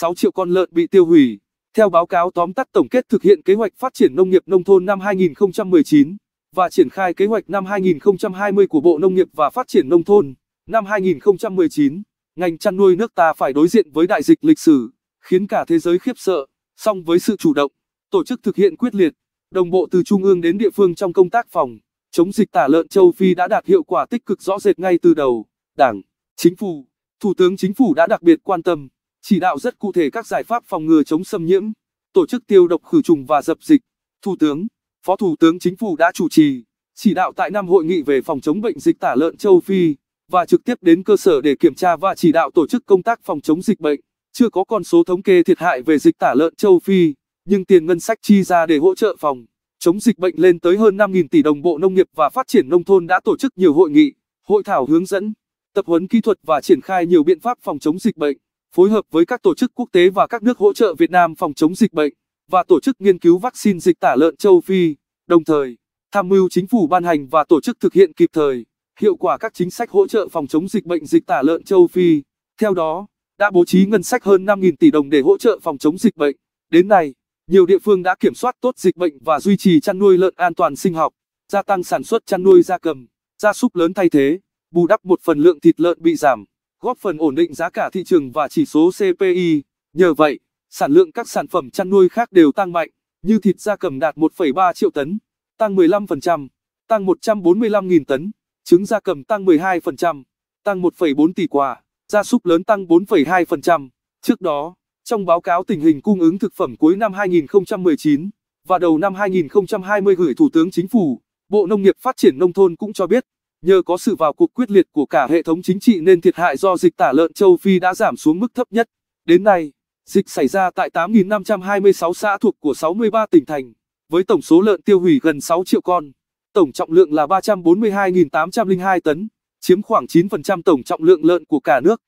6 triệu con lợn bị tiêu hủy. Theo báo cáo tóm tắt tổng kết thực hiện kế hoạch phát triển nông nghiệp nông thôn năm 2019 và triển khai kế hoạch năm 2020 của Bộ Nông nghiệp và Phát triển Nông thôn, năm 2019, ngành chăn nuôi nước ta phải đối diện với đại dịch lịch sử, khiến cả thế giới khiếp sợ, song với sự chủ động, tổ chức thực hiện quyết liệt, đồng bộ từ trung ương đến địa phương trong công tác phòng, chống dịch tả lợn châu Phi đã đạt hiệu quả tích cực rõ rệt ngay từ đầu. Đảng, Chính phủ, Thủ tướng Chính phủ đã đặc biệt quan tâm chỉ đạo rất cụ thể các giải pháp phòng ngừa chống xâm nhiễm, tổ chức tiêu độc khử trùng và dập dịch. Thủ tướng, Phó Thủ tướng Chính phủ đã chủ trì, chỉ đạo tại năm hội nghị về phòng chống bệnh dịch tả lợn châu Phi và trực tiếp đến cơ sở để kiểm tra và chỉ đạo tổ chức công tác phòng chống dịch bệnh. Chưa có con số thống kê thiệt hại về dịch tả lợn châu Phi, nhưng tiền ngân sách chi ra để hỗ trợ phòng chống dịch bệnh lên tới hơn 5.000 tỷ đồng. Bộ Nông nghiệp và Phát triển Nông thôn đã tổ chức nhiều hội nghị, hội thảo hướng dẫn, tập huấn kỹ thuật và triển khai nhiều biện pháp phòng chống dịch bệnh phối hợp với các tổ chức quốc tế và các nước hỗ trợ Việt Nam phòng chống dịch bệnh và tổ chức nghiên cứu vaccine dịch tả lợn châu Phi, đồng thời tham mưu chính phủ ban hành và tổ chức thực hiện kịp thời, hiệu quả các chính sách hỗ trợ phòng chống dịch bệnh dịch tả lợn châu Phi. Theo đó, đã bố trí ngân sách hơn 5.000 tỷ đồng để hỗ trợ phòng chống dịch bệnh. Đến nay, nhiều địa phương đã kiểm soát tốt dịch bệnh và duy trì chăn nuôi lợn an toàn sinh học, gia tăng sản xuất chăn nuôi gia cầm, gia súc lớn thay thế, bù đắp một phần lượng thịt lợn bị giảm góp phần ổn định giá cả thị trường và chỉ số CPI. Nhờ vậy, sản lượng các sản phẩm chăn nuôi khác đều tăng mạnh, như thịt gia cầm đạt 1,3 triệu tấn, tăng 15%, tăng 145.000 tấn, trứng gia cầm tăng 12%, tăng 1,4 tỷ quả, gia súc lớn tăng 4,2%. Trước đó, trong báo cáo tình hình cung ứng thực phẩm cuối năm 2019 và đầu năm 2020 gửi Thủ tướng Chính phủ, Bộ Nông nghiệp Phát triển Nông thôn cũng cho biết, Nhờ có sự vào cuộc quyết liệt của cả hệ thống chính trị nên thiệt hại do dịch tả lợn châu Phi đã giảm xuống mức thấp nhất. Đến nay, dịch xảy ra tại 8.526 xã thuộc của 63 tỉnh thành, với tổng số lợn tiêu hủy gần 6 triệu con. Tổng trọng lượng là 342.802 tấn, chiếm khoảng 9% tổng trọng lượng lợn của cả nước.